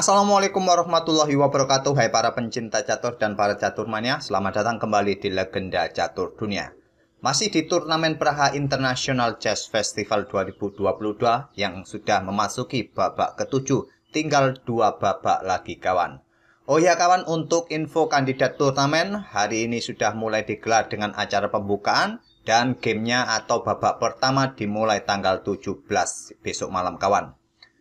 Assalamualaikum warahmatullahi wabarakatuh Hai para pencinta catur dan para catur mania Selamat datang kembali di Legenda Catur Dunia Masih di turnamen Praha International Chess Festival 2022 Yang sudah memasuki babak ketujuh Tinggal dua babak lagi kawan Oh ya kawan, untuk info kandidat turnamen Hari ini sudah mulai digelar dengan acara pembukaan Dan gamenya atau babak pertama dimulai tanggal 17 besok malam kawan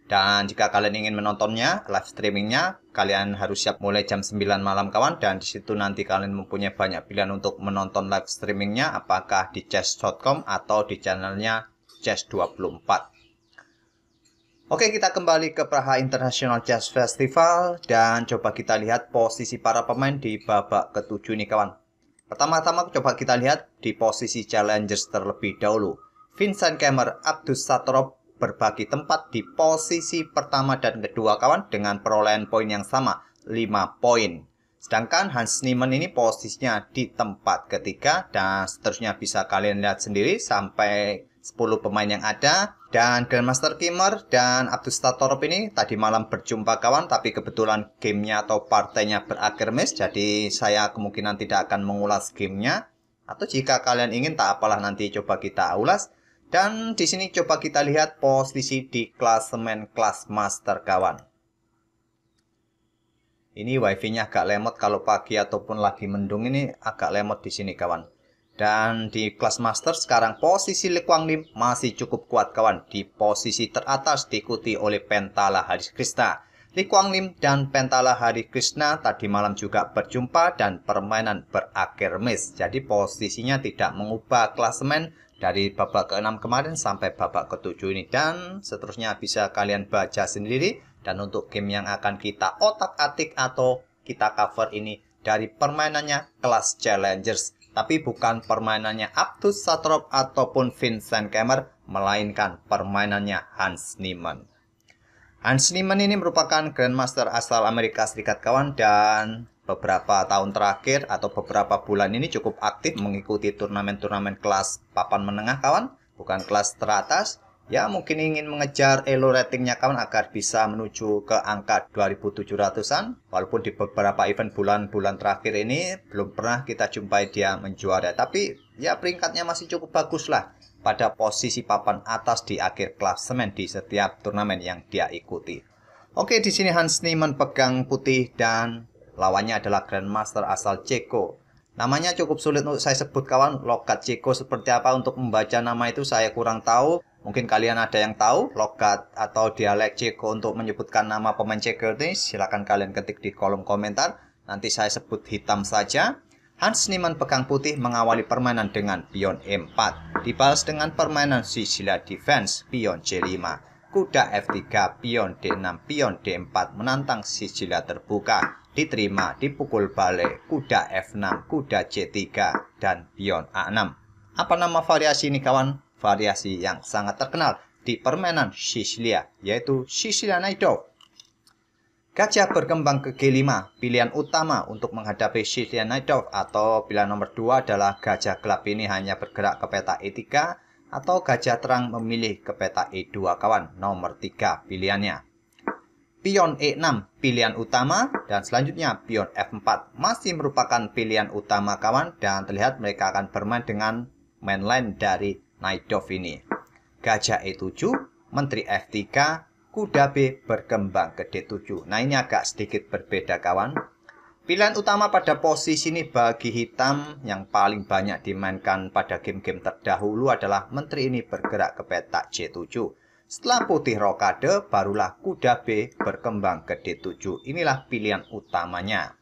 dan jika kalian ingin menontonnya, live streamingnya, kalian harus siap mulai jam 9 malam kawan. Dan di situ nanti kalian mempunyai banyak pilihan untuk menonton live streamingnya, apakah di chess.com atau di channelnya chess24. Oke, kita kembali ke Praha International Chess Festival. Dan coba kita lihat posisi para pemain di babak ketujuh nih kawan. Pertama-tama coba kita lihat di posisi challengers terlebih dahulu. Vincent Kemmer, Abdus Satorov, berbagi tempat di posisi pertama dan kedua kawan dengan perolehan poin yang sama, 5 poin. Sedangkan Hans Niemann ini posisinya di tempat ketiga dan seterusnya bisa kalian lihat sendiri sampai 10 pemain yang ada. Dan Grandmaster Kimmer dan Abdus Tatorop ini tadi malam berjumpa kawan tapi kebetulan gamenya atau partainya berakhir miss jadi saya kemungkinan tidak akan mengulas gamenya. Atau jika kalian ingin tak apalah nanti coba kita ulas. Dan di sini coba kita lihat posisi di klasemen kelas master kawan. Ini wifi-nya agak lemot kalau pagi ataupun lagi mendung ini agak lemot di sini kawan. Dan di kelas master sekarang posisi Lee Kuang Lim masih cukup kuat kawan. Di posisi teratas diikuti oleh Pentala Haris Krishna. Lee Kuang Lim dan Pentala Hari Krishna tadi malam juga berjumpa dan permainan berakhir miss. Jadi posisinya tidak mengubah klasemen dari babak ke-6 kemarin sampai babak ke-7 ini dan seterusnya bisa kalian baca sendiri dan untuk game yang akan kita otak-atik atau kita cover ini dari permainannya kelas Challengers tapi bukan permainannya Aptus Satrop ataupun Vincent Kemmer melainkan permainannya Hans Niemann. Hans Niemann ini merupakan Grandmaster asal Amerika Serikat kawan dan beberapa tahun terakhir atau beberapa bulan ini cukup aktif mengikuti turnamen-turnamen kelas papan menengah kawan, bukan kelas teratas. Ya mungkin ingin mengejar elo ratingnya kawan agar bisa menuju ke angka 2700-an walaupun di beberapa event bulan-bulan terakhir ini belum pernah kita jumpai dia menjuara tapi ya peringkatnya masih cukup bagus lah pada posisi papan atas di akhir klasemen di setiap turnamen yang dia ikuti. Oke, di sini Hans Niemann pegang putih dan Lawannya adalah Grandmaster asal Ceko. Namanya cukup sulit untuk saya sebut kawan, Lokat Ceko seperti apa untuk membaca nama itu saya kurang tahu. Mungkin kalian ada yang tahu Lokat atau dialek Ceko untuk menyebutkan nama pemain Ceko ini, silahkan kalian ketik di kolom komentar. Nanti saya sebut hitam saja. Hans Niemann pegang putih mengawali permainan dengan pion E4, dibalas dengan permainan Sicilia Defense, pion C5, kuda F3, pion D6, pion D4 menantang Sicilia terbuka diterima dipukul balik kuda F6, kuda C3, dan pion A6. Apa nama variasi ini kawan? Variasi yang sangat terkenal di permainan Sicilia, yaitu Sicilia Night Gajah berkembang ke G5, pilihan utama untuk menghadapi Sicilia Night atau pilihan nomor 2 adalah gajah gelap ini hanya bergerak ke peta E3 atau gajah terang memilih ke peta E2 kawan, nomor 3 pilihannya pion E6 pilihan utama dan selanjutnya pion F4 masih merupakan pilihan utama kawan dan terlihat mereka akan bermain dengan mainline dari Knight Dove ini. Gajah E7, Menteri F3, kuda B berkembang ke D7. Nah ini agak sedikit berbeda kawan. Pilihan utama pada posisi ini bagi hitam yang paling banyak dimainkan pada game-game terdahulu adalah menteri ini bergerak ke petak C7. Setelah putih rokade, barulah kuda B berkembang ke D7. Inilah pilihan utamanya.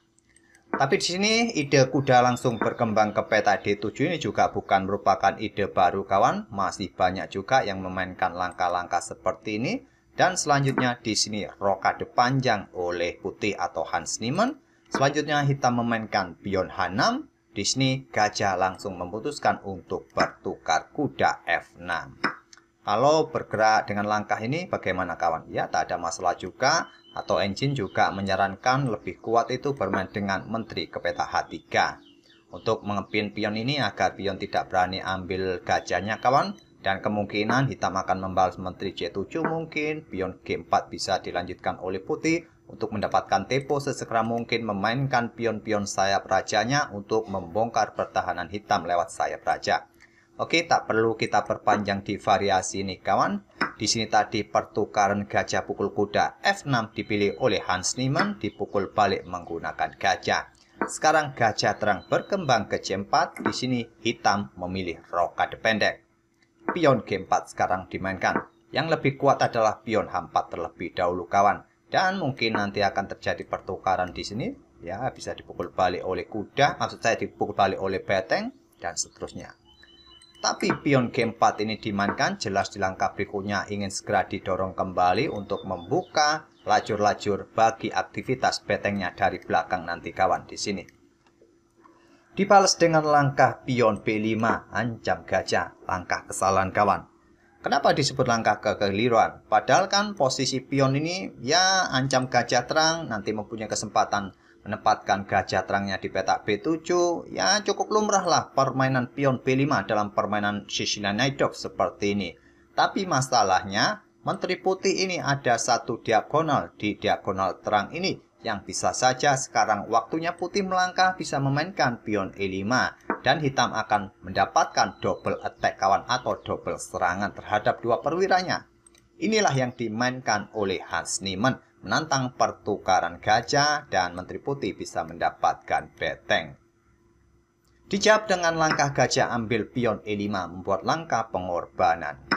Tapi di sini ide kuda langsung berkembang ke peta D7 ini juga bukan merupakan ide baru kawan, masih banyak juga yang memainkan langkah-langkah seperti ini. Dan selanjutnya di sini rokade panjang oleh putih atau Hans Niemann. Selanjutnya hitam memainkan pion H6. Di sini gajah langsung memutuskan untuk bertukar kuda F6. Kalau bergerak dengan langkah ini bagaimana kawan? Ya, tak ada masalah juga. Atau engine juga menyarankan lebih kuat itu bermain dengan menteri ke peta H3. Untuk mengepin pion ini agar pion tidak berani ambil gajahnya kawan. Dan kemungkinan hitam akan membalas menteri C7 mungkin. Pion G4 bisa dilanjutkan oleh putih untuk mendapatkan tempo sesegera mungkin memainkan pion-pion sayap rajanya untuk membongkar pertahanan hitam lewat sayap raja. Oke, tak perlu kita perpanjang di variasi ini kawan. Di sini tadi pertukaran gajah pukul kuda F6 dipilih oleh Hans Niemann dipukul balik menggunakan gajah. Sekarang gajah terang berkembang ke C4, di sini hitam memilih rokade pendek. Pion G4 sekarang dimainkan. Yang lebih kuat adalah pion H4 terlebih dahulu kawan. Dan mungkin nanti akan terjadi pertukaran di sini. Ya, bisa dipukul balik oleh kuda, maksud saya dipukul balik oleh beteng, dan seterusnya. Tapi pion G4 ini dimainkan jelas di langkah berikutnya ingin segera didorong kembali untuk membuka lajur-lajur bagi aktivitas betengnya dari belakang nanti kawan di sini. Dibalas dengan langkah pion B5, ancam gajah, langkah kesalahan kawan. Kenapa disebut langkah kekeliruan? Padahal kan posisi pion ini ya ancam gajah terang, nanti mempunyai kesempatan Menempatkan gajah terangnya di petak B7, ya cukup lumrah lah permainan pion B5 dalam permainan Shishina Night seperti ini. Tapi masalahnya, Menteri Putih ini ada satu diagonal di diagonal terang ini yang bisa saja sekarang waktunya putih melangkah bisa memainkan pion E5 dan hitam akan mendapatkan double attack kawan atau double serangan terhadap dua perwiranya. Inilah yang dimainkan oleh Hans Niemann menantang pertukaran gajah dan Menteri Putih bisa mendapatkan beteng. Dijawab dengan langkah gajah ambil pion E5 membuat langkah pengorbanan.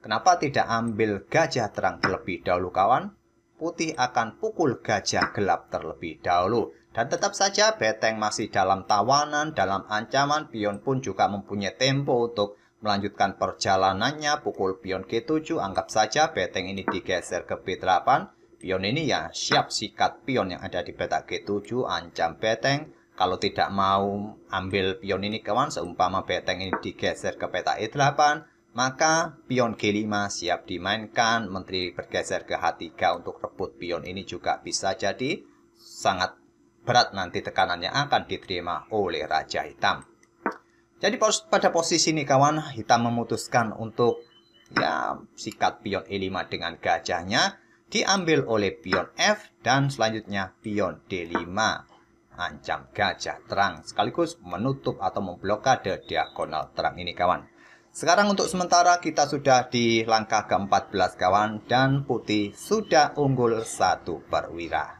Kenapa tidak ambil gajah terang terlebih dahulu kawan? Putih akan pukul gajah gelap terlebih dahulu. Dan tetap saja beteng masih dalam tawanan, dalam ancaman, pion pun juga mempunyai tempo untuk melanjutkan perjalanannya pukul pion G7 anggap saja beteng ini digeser ke B8 Pion ini ya siap sikat pion yang ada di petak G7, ancam beteng. Kalau tidak mau ambil pion ini kawan, seumpama beteng ini digeser ke petak E8, maka pion G5 siap dimainkan, menteri bergeser ke H3 untuk rebut pion ini juga bisa jadi sangat berat nanti tekanannya akan diterima oleh Raja Hitam. Jadi pada posisi ini kawan, Hitam memutuskan untuk ya sikat pion E5 dengan gajahnya, diambil oleh pion F dan selanjutnya pion D5 ancam gajah terang sekaligus menutup atau memblokade diagonal terang ini kawan sekarang untuk sementara kita sudah di langkah ke-14 kawan dan putih sudah unggul satu perwira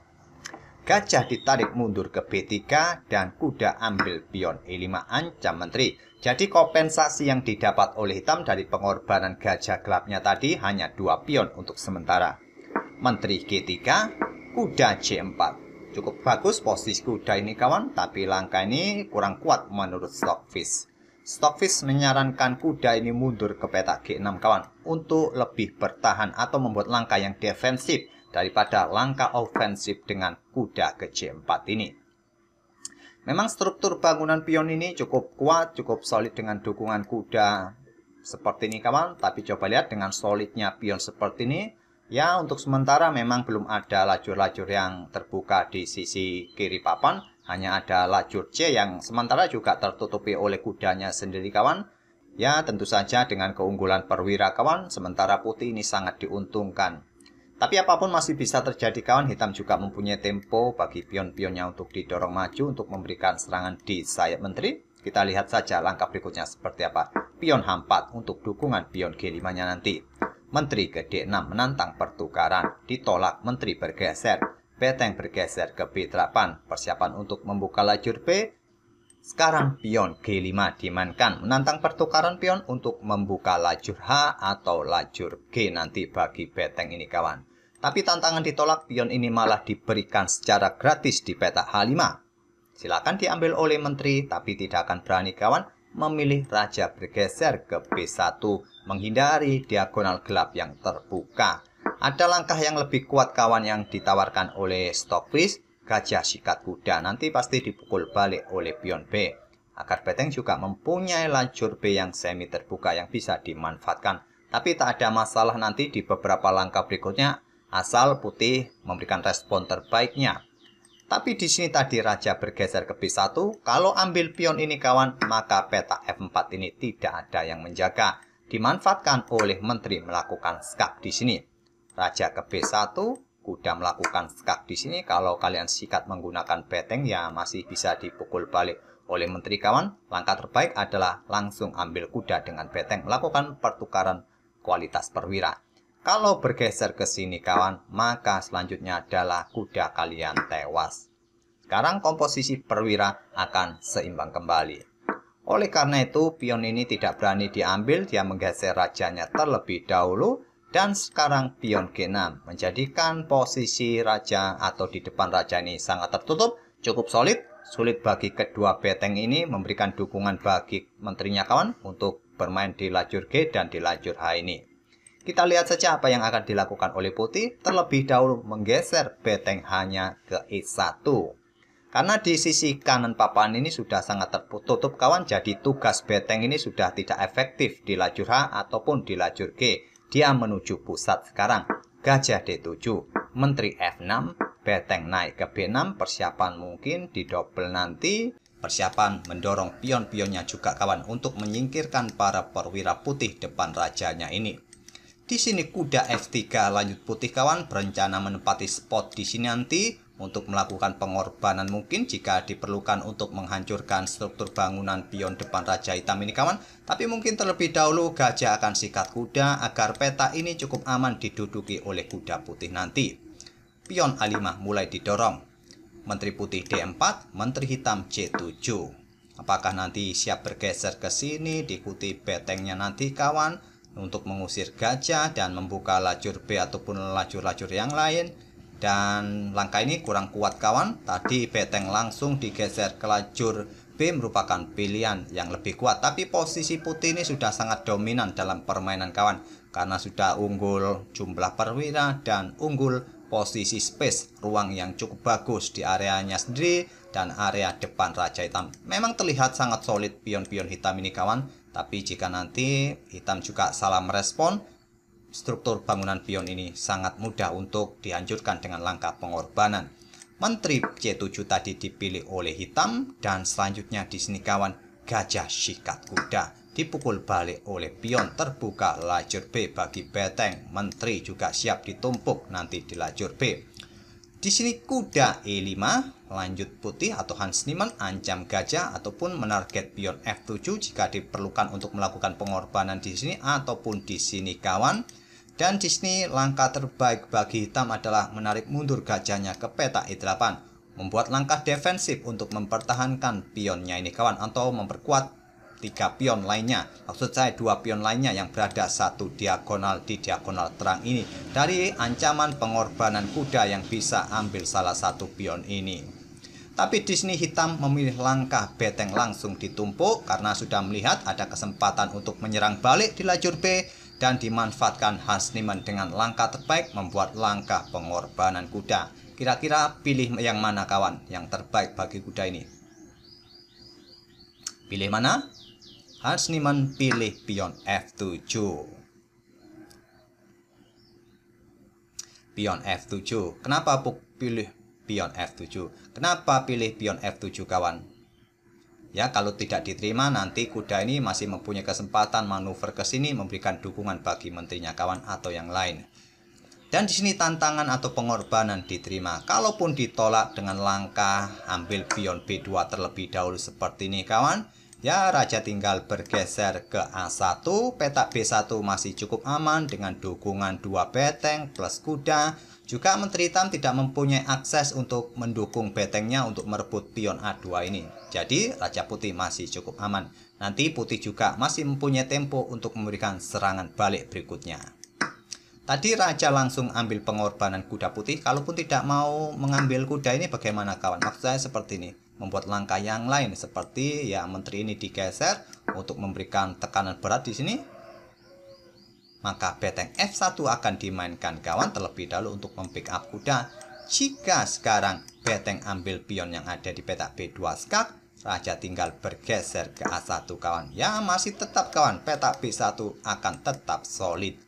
gajah ditarik mundur ke B3 dan kuda ambil pion E5 ancam menteri jadi kompensasi yang didapat oleh hitam dari pengorbanan gajah gelapnya tadi hanya dua pion untuk sementara Menteri G3, kuda C4. Cukup bagus posisi kuda ini kawan, tapi langkah ini kurang kuat menurut Stockfish. Stockfish menyarankan kuda ini mundur ke petak G6 kawan untuk lebih bertahan atau membuat langkah yang defensif daripada langkah ofensif dengan kuda ke C4 ini. Memang struktur bangunan pion ini cukup kuat, cukup solid dengan dukungan kuda seperti ini kawan, tapi coba lihat dengan solidnya pion seperti ini, Ya, untuk sementara memang belum ada lajur-lajur yang terbuka di sisi kiri papan, hanya ada lajur C yang sementara juga tertutupi oleh kudanya sendiri kawan. Ya, tentu saja dengan keunggulan perwira kawan, sementara putih ini sangat diuntungkan. Tapi apapun masih bisa terjadi kawan, hitam juga mempunyai tempo bagi pion-pionnya untuk didorong maju untuk memberikan serangan di sayap menteri. Kita lihat saja langkah berikutnya seperti apa. Pion H4 untuk dukungan pion G5-nya nanti. Menteri ke 6 menantang pertukaran, ditolak Menteri bergeser. Beteng bergeser ke B8, persiapan untuk membuka lajur B. Sekarang pion G5 dimainkan, menantang pertukaran pion untuk membuka lajur H atau lajur G nanti bagi beteng ini kawan. Tapi tantangan ditolak, pion ini malah diberikan secara gratis di peta H5. Silakan diambil oleh menteri, tapi tidak akan berani kawan, memilih raja bergeser ke B1 menghindari diagonal gelap yang terbuka. Ada langkah yang lebih kuat kawan yang ditawarkan oleh Stockfish, gajah sikat kuda nanti pasti dipukul balik oleh pion B. agar beteng juga mempunyai lancur B yang semi terbuka yang bisa dimanfaatkan. Tapi tak ada masalah nanti di beberapa langkah berikutnya asal putih memberikan respon terbaiknya. Tapi di sini tadi raja bergeser ke B1, kalau ambil pion ini kawan, maka peta F4 ini tidak ada yang menjaga. Dimanfaatkan oleh menteri melakukan skak di sini. Raja ke B1, kuda melakukan skak di sini. Kalau kalian sikat menggunakan beteng ya masih bisa dipukul balik oleh menteri kawan. Langkah terbaik adalah langsung ambil kuda dengan beteng, melakukan pertukaran kualitas perwira. Kalau bergeser ke sini kawan, maka selanjutnya adalah kuda kalian tewas. Sekarang komposisi perwira akan seimbang kembali. Oleh karena itu, pion ini tidak berani diambil, dia menggeser rajanya terlebih dahulu, dan sekarang pion G6 menjadikan posisi raja atau di depan raja ini sangat tertutup, cukup solid, sulit bagi kedua beteng ini memberikan dukungan bagi menterinya kawan untuk bermain di lajur G dan di lajur H ini. Kita lihat saja apa yang akan dilakukan oleh putih terlebih dahulu menggeser beteng hanya ke E1. Karena di sisi kanan papan ini sudah sangat tertutup kawan, jadi tugas beteng ini sudah tidak efektif di lajur H ataupun di lajur G. Dia menuju pusat sekarang. Gajah D7, Menteri F6, beteng naik ke B6, persiapan mungkin di didobel nanti. Persiapan mendorong pion-pionnya juga kawan untuk menyingkirkan para perwira putih depan rajanya ini. Di sini kuda F3 lanjut putih kawan berencana menempati spot di sini nanti untuk melakukan pengorbanan mungkin jika diperlukan untuk menghancurkan struktur bangunan pion depan Raja Hitam ini kawan. Tapi mungkin terlebih dahulu gajah akan sikat kuda agar peta ini cukup aman diduduki oleh kuda putih nanti. Pion A5 mulai didorong. Menteri putih D4, Menteri hitam C7. Apakah nanti siap bergeser ke sini diikuti betengnya nanti kawan? untuk mengusir gajah dan membuka lajur B ataupun lajur-lajur yang lain dan langkah ini kurang kuat kawan tadi beteng langsung digeser ke lajur B merupakan pilihan yang lebih kuat tapi posisi putih ini sudah sangat dominan dalam permainan kawan karena sudah unggul jumlah perwira dan unggul posisi space ruang yang cukup bagus di areanya sendiri dan area depan Raja Hitam memang terlihat sangat solid pion-pion hitam ini kawan tapi jika nanti hitam juga salah merespon, struktur bangunan pion ini sangat mudah untuk dihancurkan dengan langkah pengorbanan. Menteri C7 tadi dipilih oleh hitam dan selanjutnya di sini kawan gajah sikat kuda dipukul balik oleh pion terbuka lajur B bagi beteng menteri juga siap ditumpuk nanti di lajur B di sini kuda E5, lanjut putih atau Hans Niemann ancam gajah ataupun menarget pion F7 jika diperlukan untuk melakukan pengorbanan di sini ataupun di sini kawan. Dan di sini langkah terbaik bagi hitam adalah menarik mundur gajahnya ke peta E8. Membuat langkah defensif untuk mempertahankan pionnya ini kawan atau memperkuat tiga pion lainnya maksud saya dua pion lainnya yang berada satu diagonal di diagonal terang ini dari ancaman pengorbanan kuda yang bisa ambil salah satu pion ini tapi disney hitam memilih langkah beteng langsung ditumpuk karena sudah melihat ada kesempatan untuk menyerang balik di lajur B dan dimanfaatkan Hansniman dengan langkah terbaik membuat langkah pengorbanan kuda. Kira-kira pilih yang mana kawan yang terbaik bagi kuda ini? Pilih mana? Hans pilih pion F7. Pion F7. Kenapa Puk pilih pion F7? Kenapa pilih pion F7 kawan? Ya, kalau tidak diterima nanti kuda ini masih mempunyai kesempatan manuver ke sini memberikan dukungan bagi menterinya kawan atau yang lain. Dan di sini tantangan atau pengorbanan diterima. Kalaupun ditolak dengan langkah ambil pion B2 terlebih dahulu seperti ini kawan, Ya, Raja tinggal bergeser ke A1, petak B1 masih cukup aman dengan dukungan dua beteng plus kuda. Juga Menteri hitam tidak mempunyai akses untuk mendukung betengnya untuk merebut pion A2 ini. Jadi, Raja Putih masih cukup aman. Nanti Putih juga masih mempunyai tempo untuk memberikan serangan balik berikutnya. Tadi Raja langsung ambil pengorbanan kuda putih, kalaupun tidak mau mengambil kuda ini bagaimana kawan? Maksud saya seperti ini membuat langkah yang lain seperti ya menteri ini digeser untuk memberikan tekanan berat di sini maka beteng F1 akan dimainkan kawan terlebih dahulu untuk membackup up kuda jika sekarang beteng ambil pion yang ada di petak B2 skak raja tinggal bergeser ke A1 kawan ya masih tetap kawan petak B1 akan tetap solid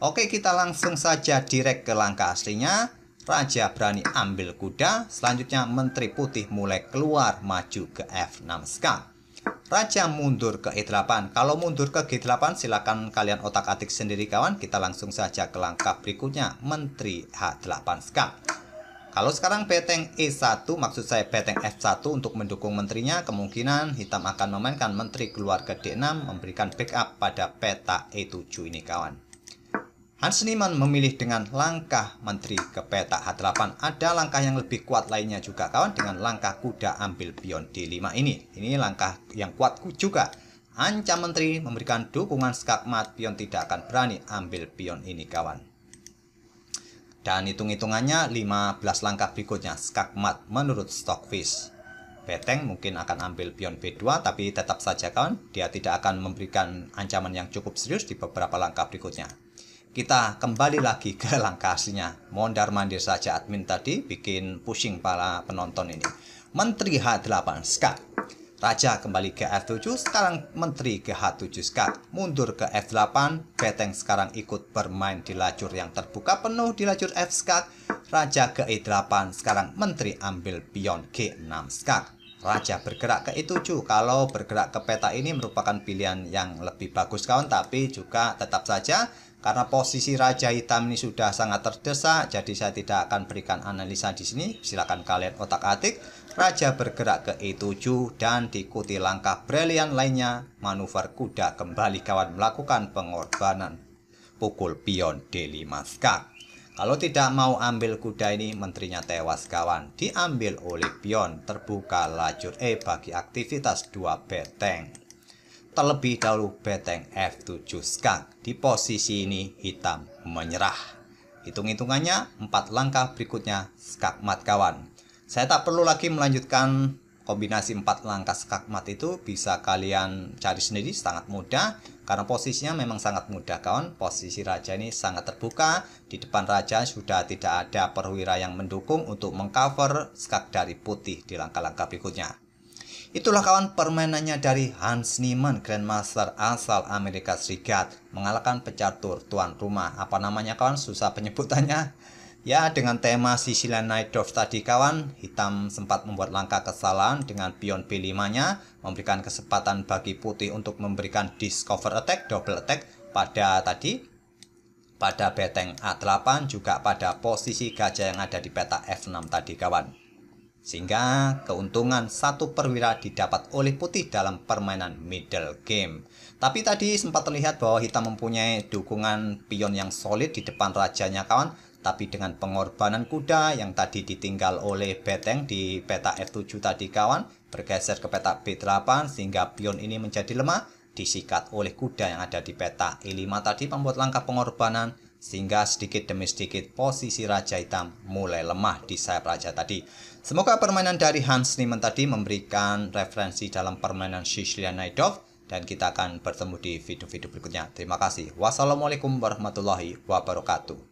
oke kita langsung saja direct ke langkah aslinya Raja berani ambil kuda, selanjutnya Menteri Putih mulai keluar maju ke F6 Skak. Raja mundur ke E8. Kalau mundur ke G8 silakan kalian otak-atik sendiri kawan. Kita langsung saja ke langkah berikutnya, Menteri H8 Skak. Kalau sekarang beteng E1, maksud saya beteng F1 untuk mendukung menterinya, kemungkinan hitam akan memainkan menteri keluar ke D6 memberikan backup pada peta E7 ini kawan. Hans Seniman memilih dengan langkah menteri ke peta H8. Ada langkah yang lebih kuat lainnya juga kawan dengan langkah kuda ambil pion D5 ini. Ini langkah yang kuat juga. Ancam menteri memberikan dukungan skakmat pion tidak akan berani ambil pion ini kawan. Dan hitung-hitungannya 15 langkah berikutnya skakmat menurut Stockfish. Beteng mungkin akan ambil pion B2 tapi tetap saja kawan dia tidak akan memberikan ancaman yang cukup serius di beberapa langkah berikutnya kita kembali lagi ke langkah aslinya. Mondar mandir saja admin tadi bikin pusing para penonton ini. Menteri H8 SK. Raja kembali ke F7, sekarang menteri ke H7 SK. Mundur ke F8, Beteng sekarang ikut bermain di lajur yang terbuka penuh di lajur F SK. Raja ke E8, sekarang menteri ambil pion G6 SK. Raja bergerak ke E7 kalau bergerak ke peta ini merupakan pilihan yang lebih bagus kawan tapi juga tetap saja karena posisi Raja Hitam ini sudah sangat terdesak, jadi saya tidak akan berikan analisa di sini. Silakan kalian otak-atik. Raja bergerak ke E7 dan diikuti langkah brilian lainnya. Manuver kuda kembali kawan melakukan pengorbanan. Pukul pion D5 skak. Kalau tidak mau ambil kuda ini, menterinya tewas kawan. Diambil oleh pion, terbuka lajur E bagi aktivitas dua beteng. Terlebih dahulu beteng F7 skak di posisi ini hitam menyerah. Hitung-hitungannya empat langkah berikutnya skakmat kawan. Saya tak perlu lagi melanjutkan kombinasi empat langkah skakmat itu bisa kalian cari sendiri sangat mudah karena posisinya memang sangat mudah kawan. Posisi raja ini sangat terbuka. Di depan raja sudah tidak ada perwira yang mendukung untuk mengcover skak dari putih di langkah-langkah berikutnya. Itulah kawan permainannya dari Hans Niemann, Grandmaster asal Amerika Serikat, mengalahkan pecatur tuan rumah. Apa namanya kawan? Susah penyebutannya. Ya, dengan tema Sicilian Night of tadi kawan, hitam sempat membuat langkah kesalahan dengan pion B5-nya, memberikan kesempatan bagi putih untuk memberikan discover attack, double attack pada tadi, pada beteng A8, juga pada posisi gajah yang ada di peta F6 tadi kawan sehingga keuntungan satu perwira didapat oleh putih dalam permainan middle game. Tapi tadi sempat terlihat bahwa hitam mempunyai dukungan pion yang solid di depan rajanya kawan, tapi dengan pengorbanan kuda yang tadi ditinggal oleh Beteng di peta F7 tadi kawan, bergeser ke peta B8 sehingga pion ini menjadi lemah, disikat oleh kuda yang ada di peta E5 tadi membuat langkah pengorbanan sehingga sedikit demi sedikit posisi Raja Hitam mulai lemah di sayap Raja tadi. Semoga permainan dari Hans Niemann tadi memberikan referensi dalam permainan Shishlian Naidov dan kita akan bertemu di video-video berikutnya. Terima kasih. Wassalamualaikum warahmatullahi wabarakatuh.